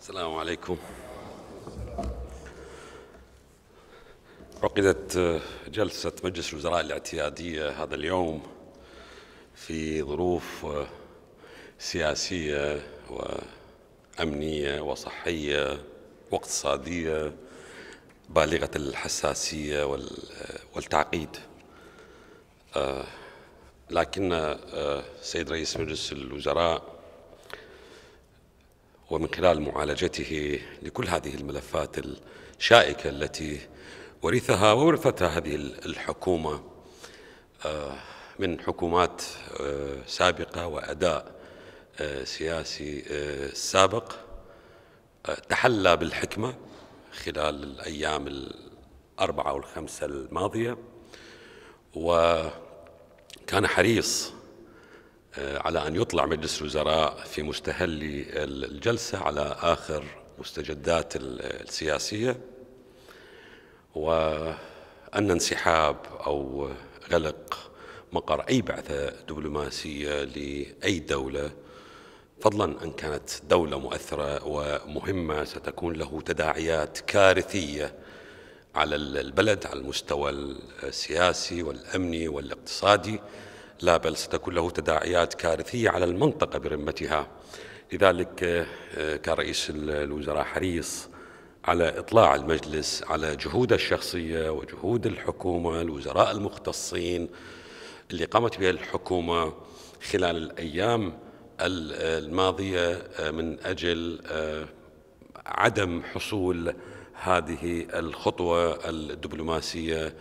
السلام عليكم عقدت آه، جلسة مجلس الوزراء الاعتيادية هذا اليوم في ظروف آه، سياسية وأمنية وصحية واقتصادية بالغة الحساسية آه، والتعقيد لكن السيد رئيس مجلس الوزراء ومن خلال معالجته لكل هذه الملفات الشائكة التي ورثها وورثتها هذه الحكومة آه، من حكومات آه، سابقة وأداء آه، سياسي سابق تحلى بالحكمة خلال الأيام الأربعة والخمسة الماضية وكان حريص آه، على أن يطلع مجلس الوزراء في مستهل الجلسة على آخر مستجدات السياسية وأن انسحاب أو غلق مقر أي بعثة دبلوماسية لأي دولة فضلا أن كانت دولة مؤثرة ومهمة ستكون له تداعيات كارثية على البلد على المستوى السياسي والأمني والاقتصادي لا بل ستكون له تداعيات كارثية على المنطقة برمتها لذلك آه، آه، كان رئيس الوزراء حريص على إطلاع المجلس على جهوده الشخصية وجهود الحكومة الوزراء المختصين اللي قامت بها الحكومة خلال الأيام الماضية آه، من أجل عدم حصول هذه الخطوة الدبلوماسية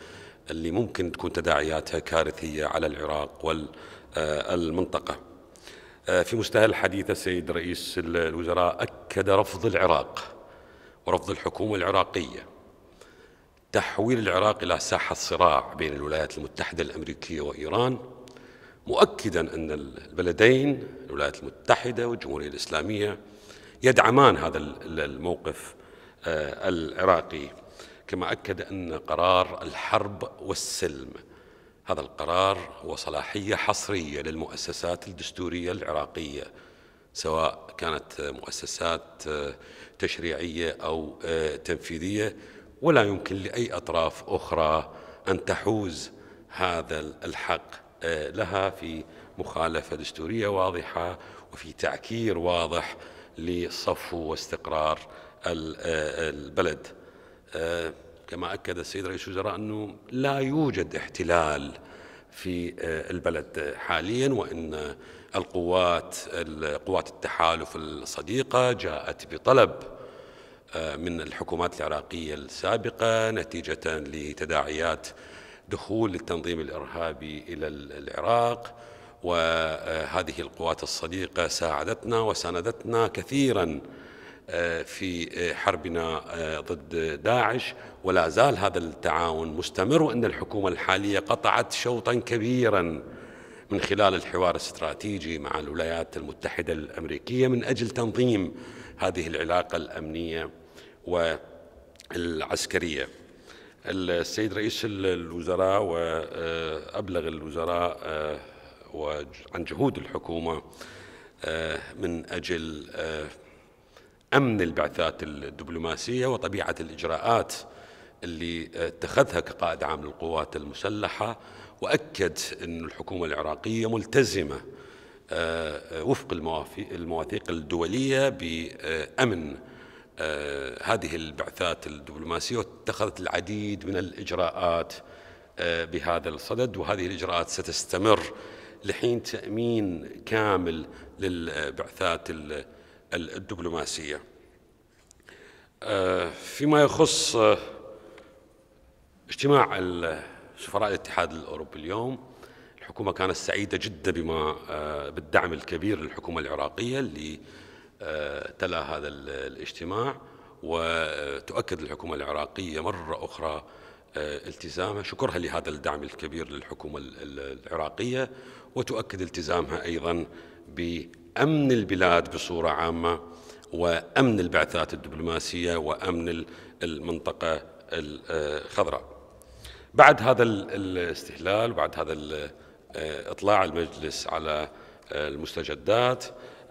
اللي ممكن تكون تداعياتها كارثية على العراق والمنطقة آه، في مستهل حديثة السيد رئيس الوزراء أكد رفض العراق ورفض الحكومة العراقية تحويل العراق إلى ساحة صراع بين الولايات المتحدة الأمريكية وإيران مؤكدا أن البلدين الولايات المتحدة والجمهورية الإسلامية يدعمان هذا الموقف آه، العراقي كما أكد أن قرار الحرب والسلم هذا القرار هو صلاحية حصرية للمؤسسات الدستورية العراقية سواء كانت مؤسسات آه، تشريعية أو آه، تنفيذية ولا يمكن لأي أطراف أخرى أن تحوز هذا الحق آه، لها في مخالفة دستورية واضحة وفي تعكير واضح لصفو واستقرار البلد آه، كما أكد السيد رئيس الوزراء أنه لا يوجد احتلال في آه، البلد حاليا وإن القوات قوات التحالف الصديقة جاءت بطلب آه، من الحكومات العراقية السابقة نتيجة لتداعيات دخول التنظيم الإرهابي إلى العراق وهذه القوات الصديقة ساعدتنا وساندتنا كثيراً آه، في آه، حربنا آه، ضد داعش ولا زال هذا التعاون مستمر وان الحكومه الحاليه قطعت شوطا كبيرا من خلال الحوار الاستراتيجي مع الولايات المتحده الامريكيه من اجل تنظيم هذه العلاقه الامنيه والعسكريه. السيد رئيس الوزراء وابلغ الوزراء عن جهود الحكومه من اجل أمن البعثات الدبلوماسية وطبيعة الإجراءات اللي اتخذها كقائد عام للقوات المسلحة وأكد أن الحكومة العراقية ملتزمة آه، وفق المواثيق الدولية بأمن آه، هذه البعثات الدبلوماسية واتخذت العديد من الإجراءات آه، بهذا الصدد وهذه الإجراءات ستستمر لحين تأمين كامل للبعثات الدبلوماسية الدبلوماسية آه، فيما يخص آه، اجتماع سفراء الاتحاد الأوروبي اليوم الحكومة كانت سعيدة جدا بما آه، بالدعم الكبير للحكومة العراقية اللي تلا هذا الاجتماع وتؤكد الحكومة العراقية مرة أخرى التزامها شكرها لهذا الدعم الكبير للحكومة العراقية وتؤكد التزامها أيضا ب امن البلاد بصوره عامه وامن البعثات الدبلوماسيه وامن المنطقه الخضراء. آه، بعد هذا الاستهلال وبعد هذا آه، اطلاع المجلس على آه، المستجدات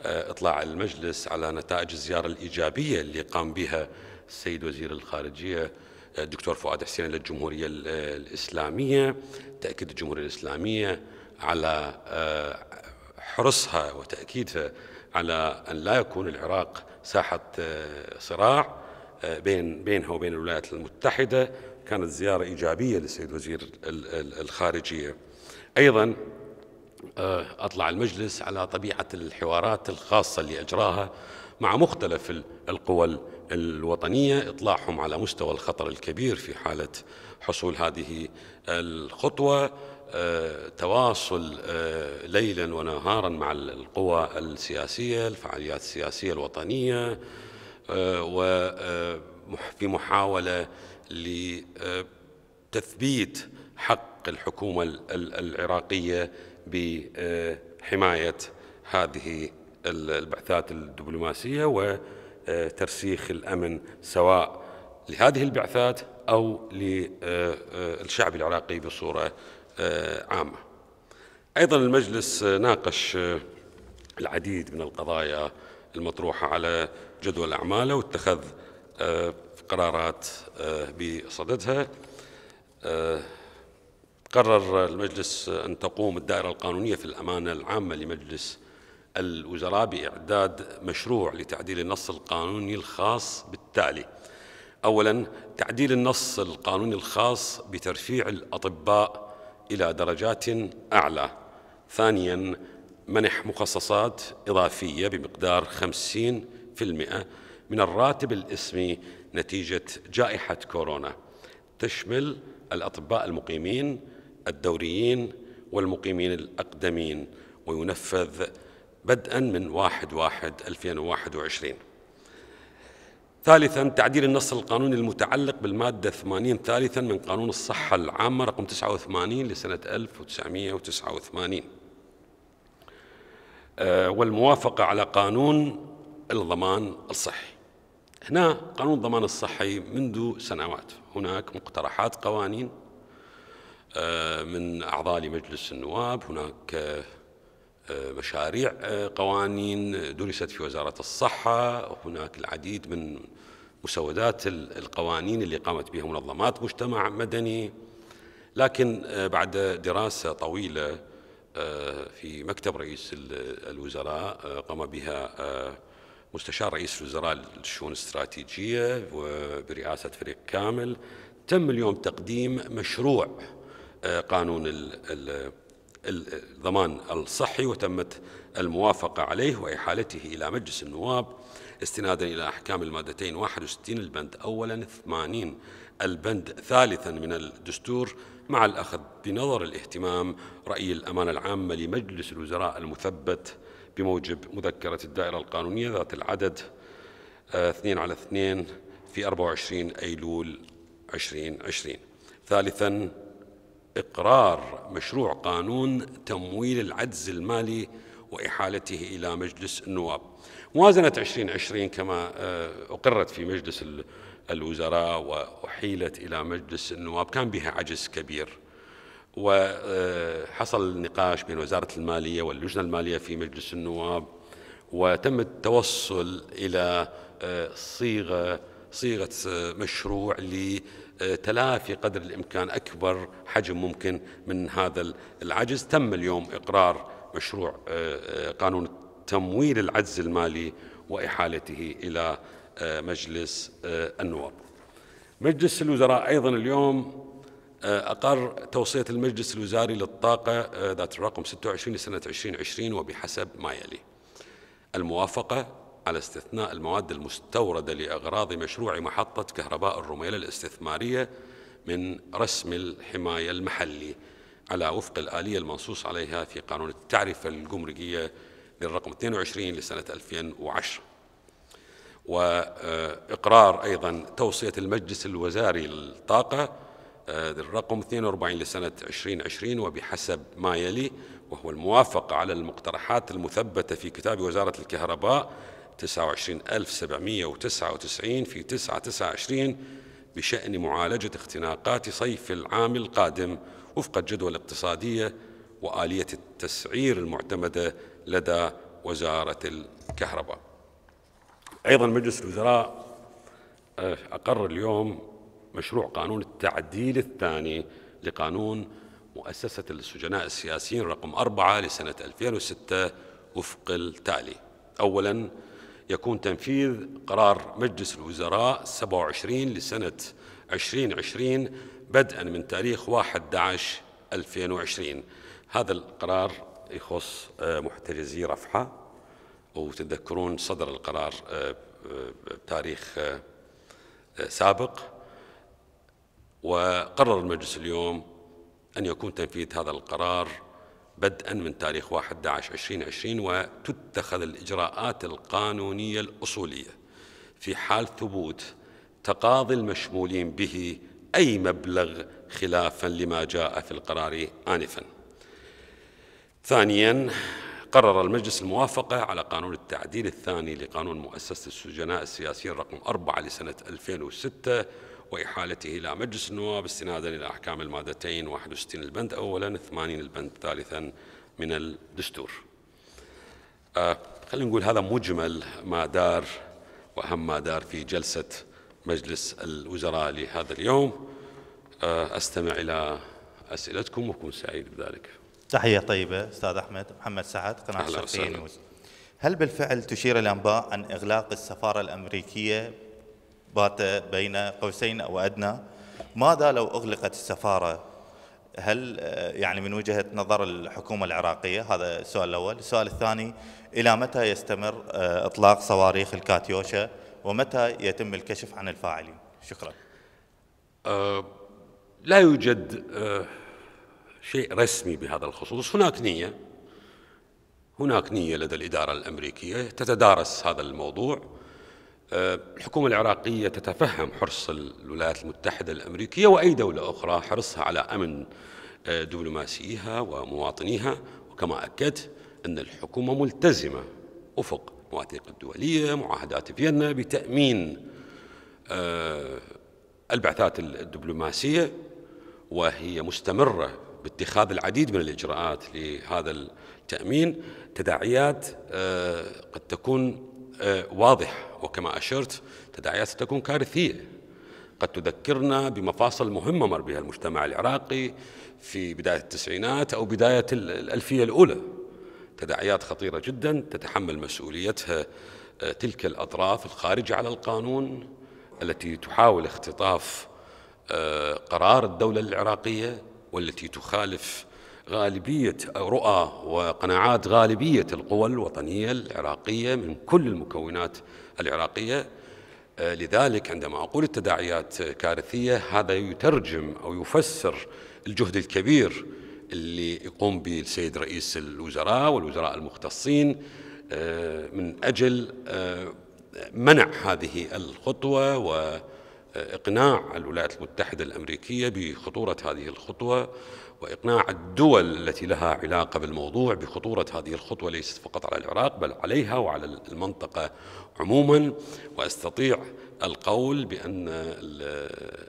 اطلاع المجلس على نتائج الزياره الايجابيه اللي قام بها السيد وزير الخارجيه الدكتور فؤاد حسين للجمهوريه الاسلاميه تاكيد الجمهوريه الاسلاميه على حرصها وتأكيدها على أن لا يكون العراق ساحة آه، صراع آه، بين بينها وبين الولايات المتحدة كانت زيارة إيجابية للسيد وزير الخارجية أيضا آه، أطلع المجلس على طبيعة الحوارات الخاصة اللي أجراها مع مختلف القوى الوطنية إطلاعهم على مستوى الخطر الكبير في حالة حصول هذه الخطوة تواصل آه، ليلا ونهارا مع القوى السياسية الفعاليات السياسية الوطنية آه، وفي آه، محاولة لتثبيت حق الحكومة العراقية بحماية هذه البعثات الدبلوماسية وترسيخ الأمن سواء لهذه البعثات أو للشعب العراقي بصورة آه، عامة أيضا المجلس ناقش آه، العديد من القضايا المطروحة على جدول أعماله واتخذ آه، قرارات بصددها قرر المجلس أن تقوم الدائرة القانونية في الأمانة العامة لمجلس الوزراء بإعداد مشروع لتعديل النص القانوني الخاص بالتالي أولا تعديل النص القانوني الخاص بترفيع الأطباء إلى درجات أعلى ثانيا منح مخصصات إضافية بمقدار 50% من الراتب الإسمي نتيجة جائحة كورونا تشمل الأطباء المقيمين الدوريين والمقيمين الأقدمين وينفذ بدءا من 1 1 2021 ثالثا تعديل النص القانوني المتعلق بالمادة 80 ثالثا من قانون الصحة العامة رقم 89 لسنة 1989 آه، والموافقة على قانون الضمان الصحي هنا قانون الضمان الصحي منذ سنوات هناك مقترحات قوانين آه، من أعضاء لمجلس النواب هناك آه، مشاريع آه، قوانين درست في وزارة الصحة هناك العديد من مسودات القوانين اللي قامت بها منظمات مجتمع مدني لكن آه، بعد دراسة طويلة آه، في مكتب رئيس الوزراء قام بها مستشار رئيس الوزراء للشؤون الاستراتيجية وبرئاسة فريق كامل تم اليوم تقديم مشروع قانون ال الضمان الصحي وتمت الموافقة عليه وإحالته إلى مجلس النواب استنادا إلى أحكام المادتين 61 البند أولا 80 البند ثالثا من الدستور مع الأخذ بنظر الاهتمام رأي الأمانة العامة لمجلس الوزراء المثبت بموجب مذكرة الدائرة القانونية ذات العدد 2 آه، على 2 في 24 أيلول 2020 ثالثا إقرار مشروع قانون تمويل العجز المالي وإحالته إلى مجلس النواب موازنة 2020 كما آه، أقرت في مجلس الوزراء وأحيلت إلى مجلس النواب كان بها عجز كبير وحصل آه، نقاش بين وزارة المالية واللجنة المالية في مجلس النواب وتم التوصل إلى آه، صيغة صيغة مشروع تلافي قدر الإمكان أكبر حجم ممكن من هذا العجز تم اليوم إقرار مشروع آه، آه، قانون تمويل العجز المالي وإحالته إلى آه، مجلس النواب مجلس الوزراء أيضا اليوم أقر توصية المجلس الوزاري للطاقة ذات الرقم 26 لسنة 2020 وبحسب ما يلي الموافقة على استثناء المواد المستورده لاغراض مشروع محطه كهرباء الرميله الاستثماريه من رسم الحمايه المحلي على وفق الاليه المنصوص عليها في قانون التعرفه الجمركيه للرقم 22 لسنه 2010. واقرار ايضا توصيه المجلس الوزاري للطاقه للرقم آه، 42 لسنه 2020 وبحسب ما يلي وهو الموافقه على المقترحات المثبته في كتاب وزاره الكهرباء 29799 في 929 بشأن معالجة اختناقات صيف العام القادم وفق الجدوى الاقتصادية وآلية التسعير المعتمدة لدى وزارة الكهرباء أيضا مجلس الوزراء آه، أقر اليوم مشروع قانون التعديل الثاني لقانون مؤسسة السجناء السياسيين رقم أربعة لسنة 2006 وفق التالي أولاً يكون تنفيذ قرار مجلس الوزراء 27 لسنة 2020 بدءا من تاريخ 1/11/2020 هذا القرار يخص آه، محتجزي رفحة وتتذكرون صدر القرار آه، آه، بتاريخ سابق وقرر المجلس اليوم أن يكون تنفيذ هذا القرار بدءا من تاريخ 11 2020 وتتخذ الإجراءات القانونية الأصولية في حال ثبوت تقاضي المشمولين به أي مبلغ خلافا لما جاء في القرار آنفا ثانيا قرر المجلس الموافقة على قانون التعديل الثاني لقانون مؤسسة السجناء السياسيين رقم 4 لسنة 2006 وإحالته إلى مجلس النواب استنادا إلى أحكام المادتين 61 البند أولا 80 البند ثالثا من الدستور آه خلينا نقول هذا مجمل ما دار وأهم ما دار في جلسة مجلس الوزراء لهذا اليوم آه أستمع إلى أسئلتكم وأكون سعيد بذلك تحية طيبة أستاذ أحمد محمد سعد قناة الشرقية هل بالفعل تشير الأنباء عن إغلاق السفارة الأمريكية بات بين قوسين أو أدنى ماذا لو أغلقت السفارة هل آه، يعني من وجهة نظر الحكومة العراقية هذا السؤال الأول السؤال الثاني إلى متى يستمر آه، إطلاق صواريخ الكاتيوشا ومتى يتم الكشف عن الفاعلين شكرا أه لا يوجد أه شيء رسمي بهذا الخصوص هناك نية هناك نية لدى الإدارة الأمريكية تتدارس هذا الموضوع آه، الحكومة العراقية تتفهم حرص الولايات المتحدة الأمريكية وأي دولة أخرى حرصها على أمن آه، دبلوماسيها ومواطنيها وكما أكدت أن الحكومة ملتزمة أفق مواثيق الدولية معاهدات فيينا بتأمين آه، البعثات الدبلوماسية وهي مستمرة باتخاذ العديد من الإجراءات لهذا التأمين تداعيات قد تكون آه، واضح وكما أشرت تداعيات ستكون كارثية قد تذكرنا بمفاصل مهمة مر بها المجتمع العراقي في بداية التسعينات أو بداية الألفية الأولى تداعيات خطيرة جدا تتحمل مسؤوليتها آه، تلك الأطراف الخارجة على القانون التي تحاول اختطاف آه، قرار الدولة العراقية والتي تخالف غالبية رؤى وقناعات غالبية القوى الوطنية العراقية من كل المكونات العراقية آه، لذلك عندما أقول التداعيات كارثية هذا يترجم أو يفسر الجهد الكبير اللي يقوم به السيد رئيس الوزراء والوزراء المختصين آه، من أجل آه، منع هذه الخطوة وإقناع الولايات المتحدة الأمريكية بخطورة هذه الخطوة واقناع الدول التي لها علاقه بالموضوع بخطوره هذه الخطوه ليست فقط على العراق بل عليها وعلى المنطقه عموما واستطيع القول بان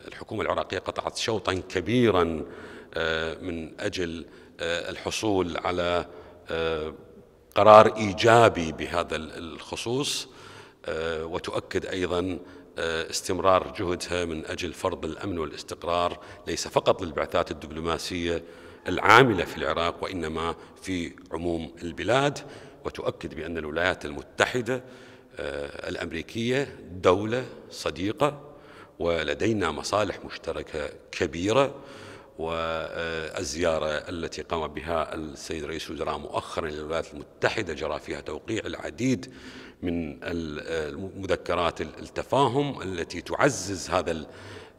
الحكومه العراقيه قطعت شوطا كبيرا آه، من اجل آه، الحصول على آه، قرار ايجابي بهذا الخصوص وتؤكد ايضا آه، استمرار جهدها من أجل فرض الأمن والاستقرار ليس فقط للبعثات الدبلوماسية العاملة في العراق وإنما في عموم البلاد وتؤكد بأن الولايات المتحدة آه، الأمريكية دولة صديقة ولدينا مصالح مشتركة كبيرة والزيارة التي قام بها السيد رئيس الوزراء مؤخرا للولايات المتحدة جرى فيها توقيع العديد من مذكرات التفاهم التي تعزز هذا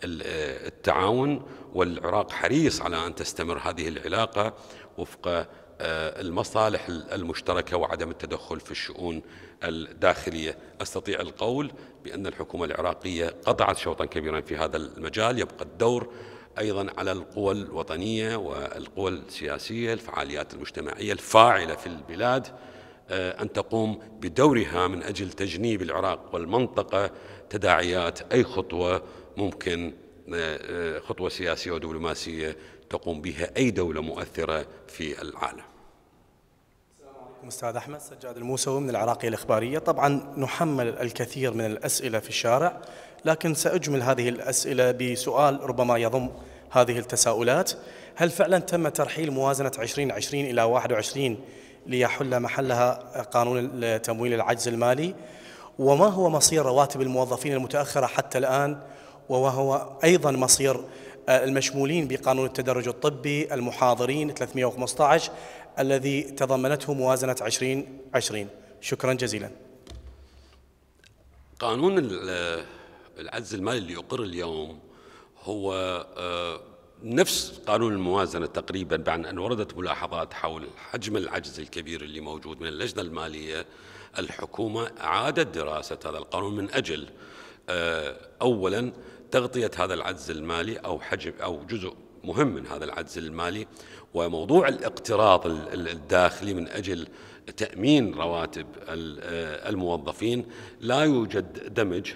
التعاون والعراق حريص على أن تستمر هذه العلاقة وفق آه، المصالح المشتركة وعدم التدخل في الشؤون الداخلية أستطيع القول بأن الحكومة العراقية قطعت شوطا كبيرا في هذا المجال يبقى الدور أيضا على القوى الوطنية والقوى السياسية الفعاليات المجتمعية الفاعلة في البلاد آه، أن تقوم بدورها من أجل تجنيب العراق والمنطقة تداعيات أي خطوة ممكن آه، آه، خطوة سياسية ودبلوماسية تقوم بها أي دولة مؤثرة في العالم أستاذ أحمد سجاد الموسوي من العراقية الإخبارية طبعا نحمل الكثير من الأسئلة في الشارع لكن سأجمل هذه الأسئلة بسؤال ربما يضم هذه التساؤلات هل فعلا تم ترحيل موازنة 2020 إلى 21 ليحل محلها قانون تمويل العجز المالي وما هو مصير رواتب الموظفين المتأخرة حتى الآن وهو أيضا مصير آه، المشمولين بقانون التدرج الطبي المحاضرين 315 الذي تضمنته موازنة 2020 شكرا جزيلا قانون آه، العجز المالي اللي يقر اليوم هو آه، نفس قانون الموازنة تقريبا بعد أن وردت ملاحظات حول حجم العجز الكبير اللي موجود من اللجنة المالية الحكومة أعادت دراسة هذا القانون من أجل آه، أولا تغطية هذا العجز المالي أو حجم أو جزء مهم من هذا العجز المالي وموضوع الاقتراض الداخلي من أجل تأمين رواتب آه، الموظفين لا يوجد دمج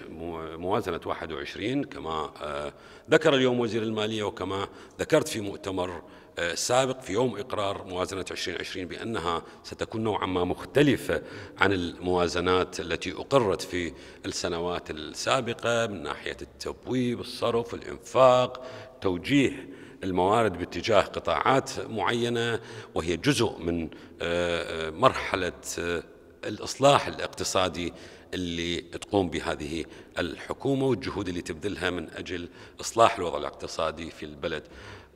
موازنة 21 كما آه، ذكر اليوم وزير المالية وكما ذكرت في مؤتمر آه، سابق في يوم إقرار موازنة 2020 بأنها ستكون نوعا ما مختلفة عن الموازنات التي أقرت في السنوات السابقة من ناحية التبويب الصرف الإنفاق توجيه الموارد باتجاه قطاعات معينه وهي جزء من آه، آه، مرحله آه، الاصلاح الاقتصادي اللي تقوم بهذه الحكومه والجهود اللي تبذلها من اجل اصلاح الوضع الاقتصادي في البلد.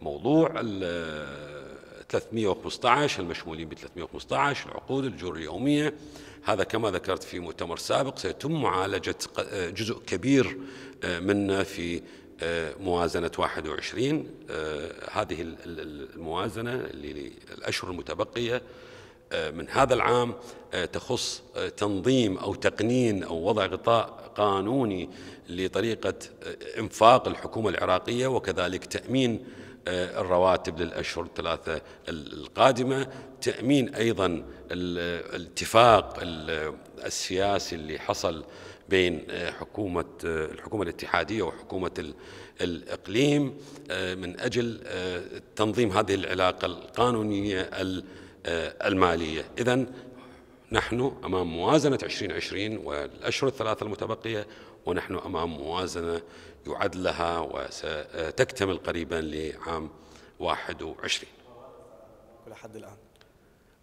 موضوع ال 315 المشمولين ب 315 العقود الجور اليوميه هذا كما ذكرت في مؤتمر سابق سيتم معالجه جزء كبير منه في آه، موازنة 21 آه، هذه الموازنة للأشهر المتبقية آه، من هذا العام تخص تنظيم أو تقنين أو وضع غطاء قانوني لطريقة إنفاق الحكومة العراقية وكذلك تأمين الرواتب للأشهر الثلاثة القادمة تأمين أيضا الاتفاق السياسي اللي حصل بين حكومة الحكومة الاتحادية وحكومة الإقليم آه، من أجل آه، تنظيم هذه العلاقة القانونية آه، المالية إذا نحن أمام موازنة 2020 والأشهر الثلاثة المتبقية ونحن أمام موازنة يعد لها وستكتمل قريبا لعام 21 إلى حد الآن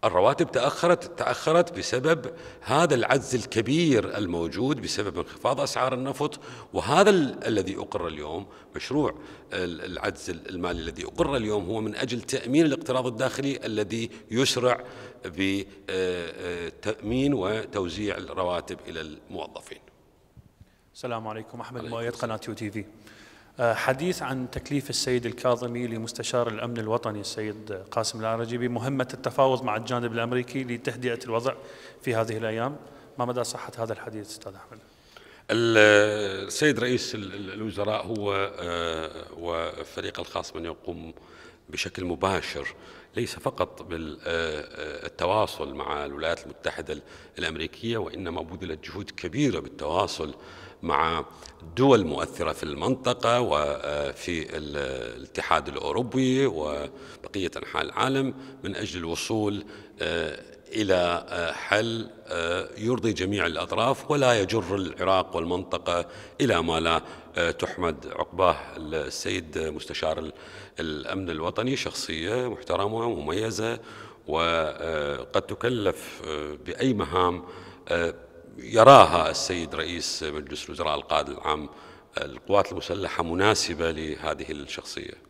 الرواتب تأخرت تأخرت بسبب هذا العجز الكبير الموجود بسبب انخفاض أسعار النفط وهذا ال الذي أقر اليوم مشروع العجز المالي الذي أقر اليوم هو من أجل تأمين الاقتراض الداخلي الذي يسرع بتأمين آه، آه، وتوزيع الرواتب إلى الموظفين السلام عليكم أحمد مؤيد قناة يو تي في آه، حديث عن تكليف السيد الكاظمي لمستشار الامن الوطني السيد قاسم العرجي بمهمه التفاوض مع الجانب الامريكي لتهدئه الوضع في هذه الايام، ما مدى صحه هذا الحديث استاذ احمد؟ السيد رئيس الوزراء هو آه، والفريق الخاص من يقوم بشكل مباشر ليس فقط بالتواصل آه، مع الولايات المتحدة الأمريكية وإنما بذلت جهود كبيرة بالتواصل مع دول مؤثرة في المنطقة وفي آه، الاتحاد الأوروبي وبقية أنحاء العالم من أجل الوصول آه، إلى آه، حل يرضي جميع الأطراف ولا يجر العراق والمنطقة إلى ما لا تحمد عقباه السيد مستشار الأمن الوطني شخصية محترمة ومميزة وقد تكلف بأي مهام يراها السيد رئيس مجلس الوزراء القائد العام للقوات المسلحة مناسبة لهذه الشخصية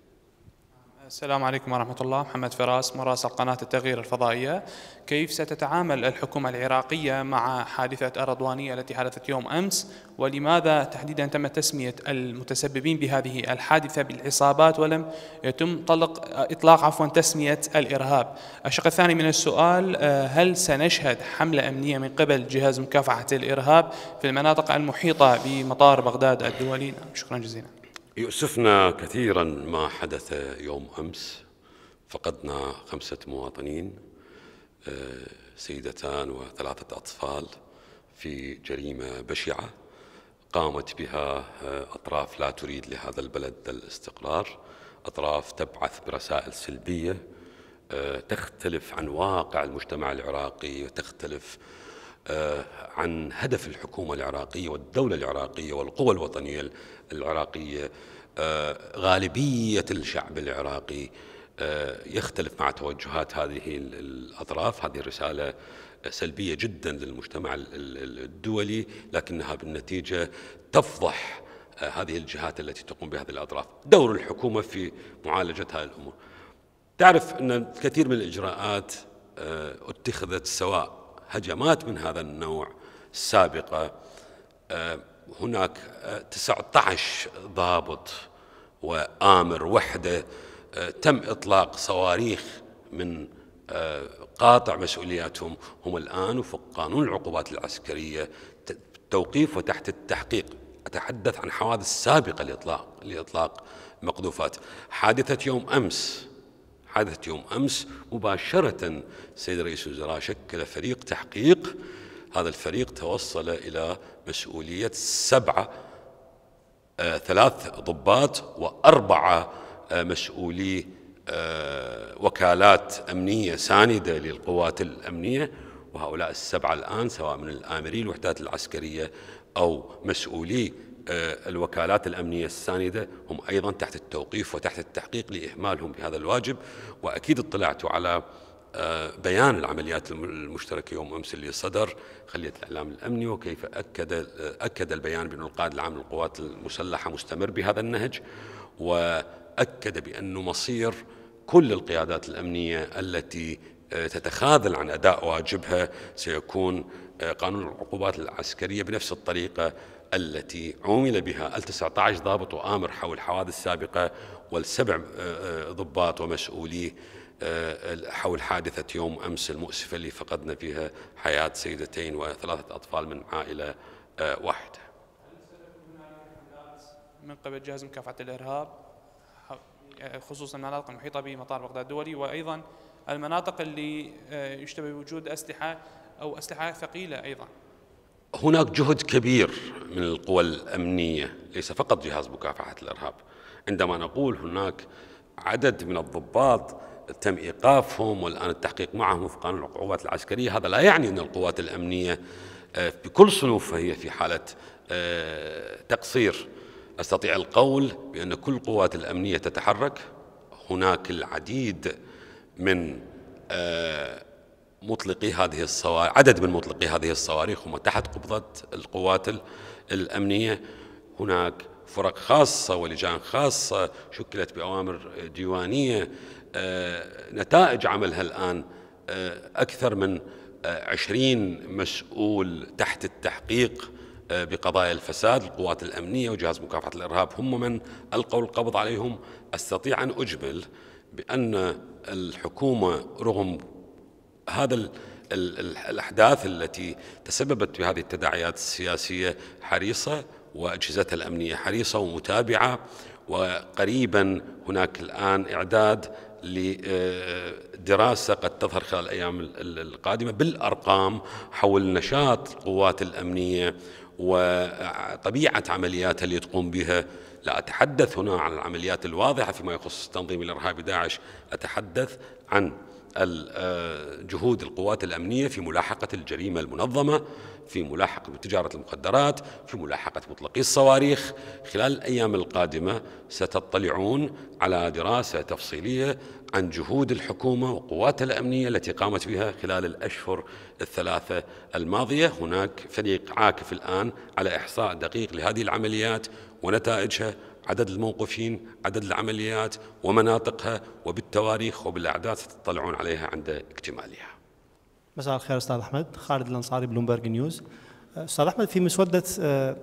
السلام عليكم ورحمة الله محمد فراس مراسل قناة التغيير الفضائية كيف ستتعامل الحكومة العراقية مع حادثة الرضوانية التي حدثت يوم أمس ولماذا تحديدا تم تسمية المتسببين بهذه الحادثة بالعصابات ولم يتم طلق إطلاق عفوا تسمية الإرهاب الشق الثاني من السؤال آه، هل سنشهد حملة أمنية من قبل جهاز مكافحة الإرهاب في المناطق المحيطة بمطار بغداد الدولي نعم، شكرا جزيلا يؤسفنا كثيرا ما حدث يوم أمس فقدنا خمسة مواطنين آه، سيدتان وثلاثة أطفال في جريمة بشعة قامت بها آه، أطراف لا تريد لهذا البلد الاستقرار أطراف تبعث برسائل سلبية آه، تختلف عن واقع المجتمع العراقي وتختلف آه، عن هدف الحكومة العراقية والدولة العراقية والقوى الوطنية العراقية آه، غالبية الشعب العراقي آه، يختلف مع توجهات هذه الأطراف هذه الرسالة سلبية جدا للمجتمع الدولي لكنها بالنتيجة تفضح هذه الجهات التي تقوم بهذه الأطراف دور الحكومة في معالجة هذه الأمور تعرف أن الكثير من الإجراءات اتخذت سواء هجمات من هذا النوع السابقة آه، هناك 19 آه، ضابط وآمر وحدة آه، تم إطلاق صواريخ من قاطع مسؤولياتهم هم الآن وفق قانون العقوبات العسكرية توقيف وتحت التحقيق أتحدث عن حوادث سابقة لإطلاق لإطلاق مقذوفات حادثة يوم أمس حدث يوم أمس مباشرة سيد رئيس الوزراء شكل فريق تحقيق هذا الفريق توصل إلى مسؤولية سبعة آه ثلاث ضباط وأربعة آه مسؤولي آه وكالات أمنية ساندة للقوات الأمنية وهؤلاء السبعة الآن سواء من الآمرين الوحدات العسكرية أو مسؤولي آه، الوكالات الأمنية الساندة هم أيضا تحت التوقيف وتحت التحقيق لإهمالهم بهذا الواجب وأكيد اطلعت على آه، بيان العمليات المشتركة يوم أمس اللي صدر خلية الإعلام الأمني وكيف أكد أكد البيان بأن القائد العام للقوات المسلحة مستمر بهذا النهج وأكد بأنه مصير كل القيادات الأمنية التي آه، تتخاذل عن أداء واجبها سيكون قانون العقوبات العسكرية بنفس الطريقة التي عومل بها ال 19 ضابط وآمر حول حوادث سابقة والسبع آه، آه، ضباط ومسؤولي آه، حول حادثة يوم أمس المؤسفة اللي فقدنا فيها حياة سيدتين وثلاثة أطفال من عائلة واحدة من قبل جهاز مكافحة الإرهاب خصوصا المناطق المحيطة بمطار بغداد الدولي وأيضا المناطق اللي يشتبه بوجود أسلحة أو أسلحة ثقيلة أيضا هناك جهد كبير من القوى الأمنية ليس فقط جهاز مكافحة الإرهاب عندما نقول هناك عدد من الضباط تم ايقافهم والان التحقيق معهم وفق قانون العقوبات العسكريه هذا لا يعني ان القوات الامنيه آه، بكل صنوفها هي في حاله آه، تقصير استطيع القول بان كل القوات الامنيه تتحرك هناك العديد من آه، مطلقي هذه الصواريخ عدد من مطلقي هذه الصواريخ هم تحت قبضة القوات الأمنية هناك فرق خاصة ولجان خاصة شكلت بأوامر ديوانية آه، نتائج عملها الآن آه، أكثر من آه، عشرين مسؤول تحت التحقيق بقضايا الفساد القوات الأمنية وجهاز مكافحة الإرهاب هم من ألقوا القبض عليهم أستطيع أن أجمل بأن الحكومة رغم هذا الأحداث التي تسببت بهذه التداعيات السياسية حريصة وأجهزتها الأمنية حريصة ومتابعة وقريبا هناك الآن إعداد لدراسة آه، قد تظهر خلال الأيام القادمة بالأرقام حول نشاط القوات الأمنية وطبيعة عملياتها اللي تقوم بها لا أتحدث هنا عن العمليات الواضحة فيما يخص التنظيم الإرهابي داعش أتحدث عن جهود القوات الأمنية في ملاحقة الجريمة المنظمة في ملاحقة تجارة المخدرات في ملاحقة مطلقي الصواريخ خلال الأيام القادمة ستطلعون على دراسة تفصيلية عن جهود الحكومة وقواتها الأمنية التي قامت بها خلال الأشهر الثلاثة الماضية هناك فريق عاكف الآن على إحصاء دقيق لهذه العمليات ونتائجها عدد الموقفين عدد العمليات ومناطقها وبالتواريخ وبالأعداد تطلعون عليها عند اكتمالها مساء الخير أستاذ أحمد خالد الأنصاري بلومبرج نيوز أه، أستاذ أحمد في مسودة أه،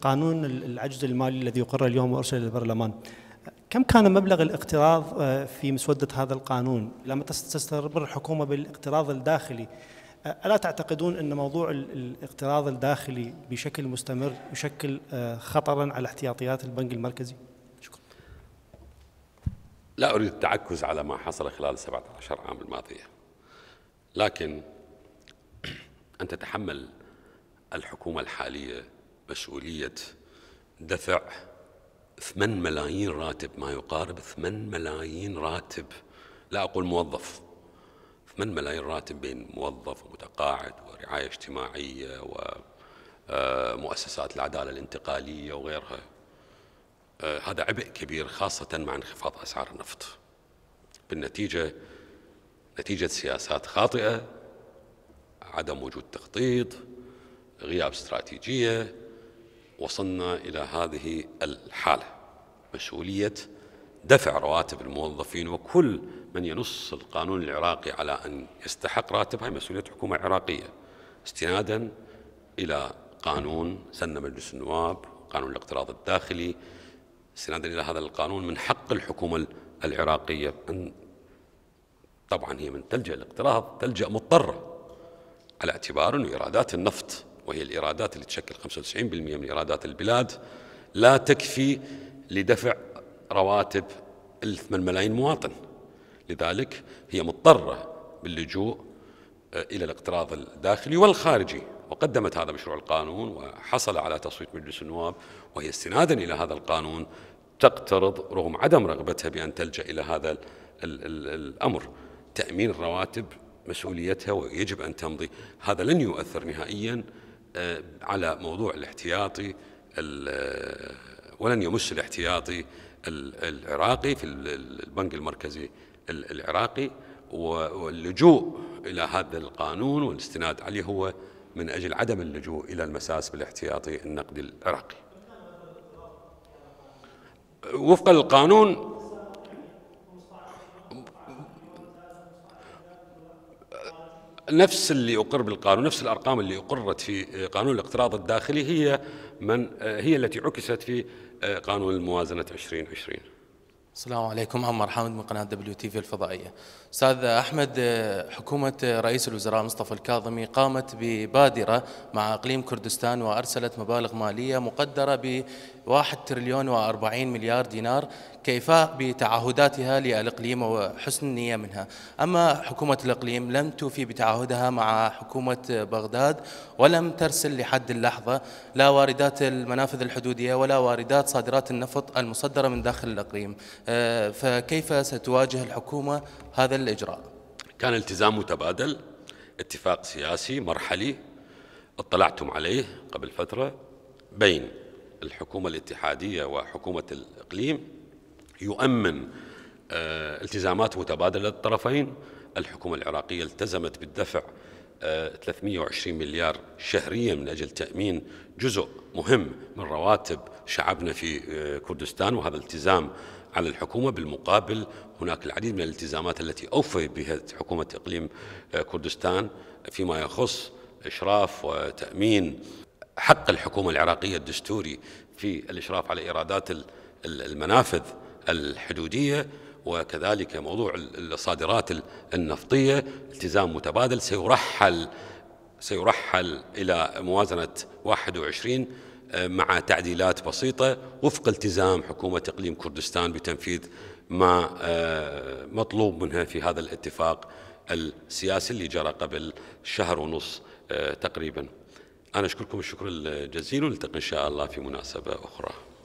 قانون العجز المالي الذي يقر اليوم وأرسل للبرلمان أه، كم كان مبلغ الاقتراض في مسودة هذا القانون لما تستمر الحكومة بالاقتراض الداخلي ألا تعتقدون أن موضوع الاقتراض الداخلي بشكل مستمر يشكل آه، خطرا على احتياطيات البنك المركزي؟ شكرا. لا أريد التعكز على ما حصل خلال 17 عام الماضية لكن أن تتحمل الحكومة الحالية مسؤولية دفع 8 ملايين راتب ما يقارب 8 ملايين راتب لا أقول موظف ثمان ملايين راتب بين موظف ومتقاعد ورعاية اجتماعية ومؤسسات آه، العدالة الانتقالية وغيرها آه، هذا عبء كبير خاصة مع انخفاض أسعار النفط بالنتيجة نتيجة سياسات خاطئة عدم وجود تخطيط غياب استراتيجية وصلنا إلى هذه الحالة مسؤولية دفع رواتب الموظفين وكل من ينص القانون العراقي على أن يستحق راتب مسؤولية حكومة عراقية استنادا إلى قانون سن مجلس النواب قانون الاقتراض الداخلي استنادا إلى هذا القانون من حق الحكومة العراقية أن طبعا هي من تلجأ الاقتراض تلجأ مضطرة على اعتبار أن إيرادات النفط وهي الإيرادات اللي تشكل 95% من إيرادات البلاد لا تكفي لدفع رواتب الثمان 8 ملايين مواطن لذلك هي مضطرة باللجوء آه، إلى الاقتراض الداخلي والخارجي وقدمت هذا مشروع القانون وحصل على تصويت مجلس النواب وهي استنادا إلى هذا القانون تقترض رغم عدم رغبتها بأن تلجأ إلى هذا الـ الـ الأمر تأمين الرواتب مسؤوليتها ويجب أن تمضي هذا لن يؤثر نهائيا آه، على موضوع الاحتياطي آه، ولن يمس الاحتياطي العراقي في البنك المركزي العراقي واللجوء إلى هذا القانون والاستناد عليه هو من أجل عدم اللجوء إلى المساس بالاحتياطي النقدي العراقي وفقا للقانون نفس اللي أقر بالقانون نفس الأرقام اللي أقرت في قانون الاقتراض الداخلي هي من آه، هي التي عكست في آه، قانون الموازنة 2020 السلام عليكم عمر حامد من قناة دبليو تي في الفضائية أستاذ أحمد آه، حكومة رئيس الوزراء مصطفى الكاظمي قامت ببادرة مع إقليم كردستان وأرسلت مبالغ مالية مقدرة ب 1 تريليون و40 مليار دينار كيفاء بتعهداتها للإقليم وحسن النية منها أما حكومة الإقليم لم توفي بتعهدها مع حكومة بغداد ولم ترسل لحد اللحظة لا واردات المنافذ الحدودية ولا واردات صادرات النفط المصدرة من داخل الإقليم آه، فكيف ستواجه الحكومة هذا الإجراء؟ كان التزام متبادل اتفاق سياسي مرحلي اطلعتم عليه قبل فترة بين الحكومة الاتحادية وحكومة الإقليم يؤمن آه، التزامات متبادلة للطرفين الحكومة العراقية التزمت بالدفع 320 آه، مليار شهريا من أجل تأمين جزء مهم من رواتب شعبنا في آه، كردستان وهذا التزام على الحكومة بالمقابل هناك العديد من الالتزامات التي أوفي بها حكومة إقليم كردستان فيما يخص إشراف وتأمين حق الحكومة العراقية الدستوري في الإشراف على إيرادات المنافذ الحدودية وكذلك موضوع الصادرات النفطية التزام متبادل سيرحل سيرحل إلى موازنة 21 آه، مع تعديلات بسيطة وفق التزام حكومة إقليم كردستان بتنفيذ ما آه، مطلوب منها في هذا الاتفاق السياسي اللي جرى قبل شهر ونص آه، تقريباً أنا أشكركم الشكر الجزيل ونلتقي إن شاء الله في مناسبة أخرى